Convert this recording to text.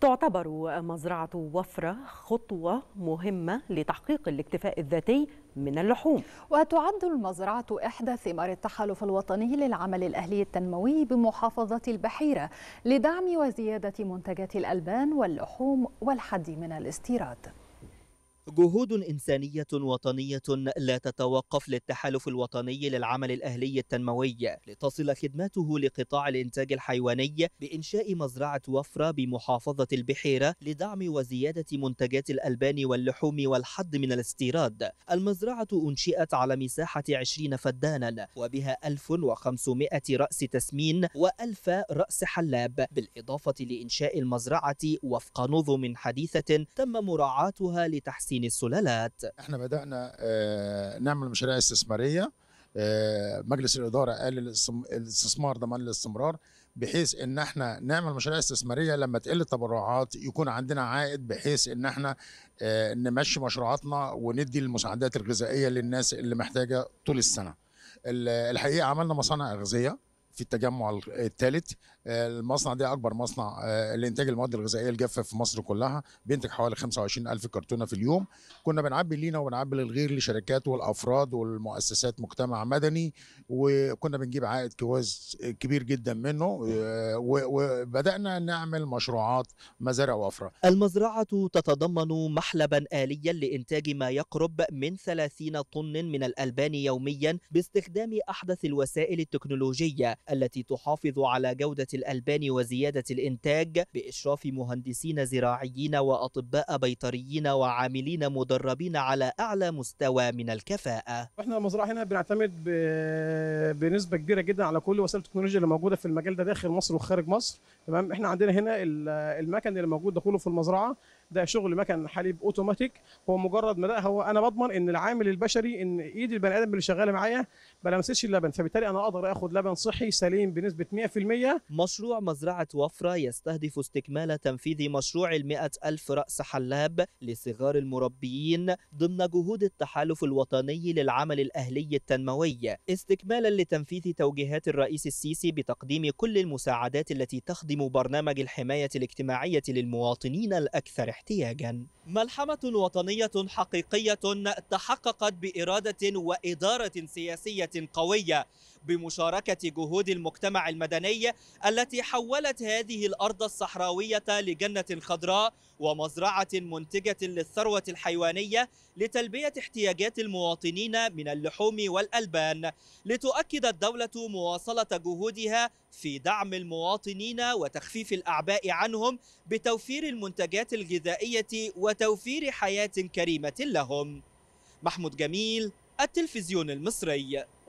تعتبر مزرعة وفرة خطوة مهمة لتحقيق الاكتفاء الذاتي من اللحوم وتعد المزرعة إحدى ثمار التحالف الوطني للعمل الأهلي التنموي بمحافظة البحيرة لدعم وزيادة منتجات الألبان واللحوم والحد من الاستيراد جهود إنسانية وطنية لا تتوقف للتحالف الوطني للعمل الأهلي التنموي لتصل خدماته لقطاع الإنتاج الحيواني بإنشاء مزرعة وفرة بمحافظة البحيرة لدعم وزيادة منتجات الألبان واللحوم والحد من الاستيراد المزرعة أنشئت على مساحة 20 فدانا وبها 1500 رأس تسمين و1000 رأس حلاب بالإضافة لإنشاء المزرعة وفق نظم حديثة تم مراعاتها لتحسين تأمين السلالات احنا بدأنا آه، نعمل مشاريع استثمارية آه، مجلس الإدارة قال الاستثمار ضمان الاستمرار بحيث ان احنا نعمل مشاريع استثماريه لما تقل التبرعات يكون عندنا عائد بحيث ان احنا آه، نمشي مشروعاتنا وندي المساعدات الغذائيه للناس اللي محتاجه طول السنه. الحقيقه عملنا مصانع اغذيه في التجمع الثالث آه، المصنع ده اكبر مصنع آه، لانتاج المواد الغذائيه الجافه في مصر كلها بينتج حوالي 25000 كرتونه في اليوم كنا بنعبي لينا وبنعبي للغير لشركات والافراد والمؤسسات مجتمع مدني وكنا بنجيب عائد كويس آه، كبير جدا منه وبدانا نعمل مشروعات مزارع وافره المزرعه تتضمن محلبا اليا لانتاج ما يقرب من 30 طن من الالبان يوميا باستخدام احدث الوسائل التكنولوجيه التي تحافظ على جودة الألبان وزيادة الإنتاج بإشراف مهندسين زراعيين وأطباء بيطريين وعاملين مدربين على أعلى مستوى من الكفاءة احنا المزرعة هنا بنعتمد بنسبة كبيرة جدا على كل وسائل التكنولوجيا اللي موجودة في المجال ده داخل مصر وخارج مصر تمام احنا عندنا هنا المكن اللي موجود دخوله في المزرعه ده شغل مكن حليب اوتوماتيك هو مجرد ما ده هو انا بضمن ان العامل البشري ان ايد البني ادم اللي شغاله معايا ما لمستش اللبن فبالتالي انا اقدر اخد لبن صحي سليم بنسبه 100% مشروع مزرعه وفره يستهدف استكمال تنفيذ مشروع ال ألف راس حلاب لصغار المربيين ضمن جهود التحالف الوطني للعمل الاهلي التنموي استكمالا لتنفيذ توجيهات الرئيس السيسي بتقديم كل المساعدات التي تخدم تقديم برنامج الحماية الاجتماعية للمواطنين الأكثر احتياجا ملحمة وطنية حقيقية تحققت بإرادة وإدارة سياسية قوية بمشاركة جهود المجتمع المدني التي حولت هذه الأرض الصحراوية لجنة خضراء ومزرعة منتجة للثروة الحيوانية لتلبية احتياجات المواطنين من اللحوم والألبان لتؤكد الدولة مواصلة جهودها في دعم المواطنين وتخفيف الأعباء عنهم بتوفير المنتجات الغذائية وتوفير حياة كريمة لهم محمود جميل التلفزيون المصري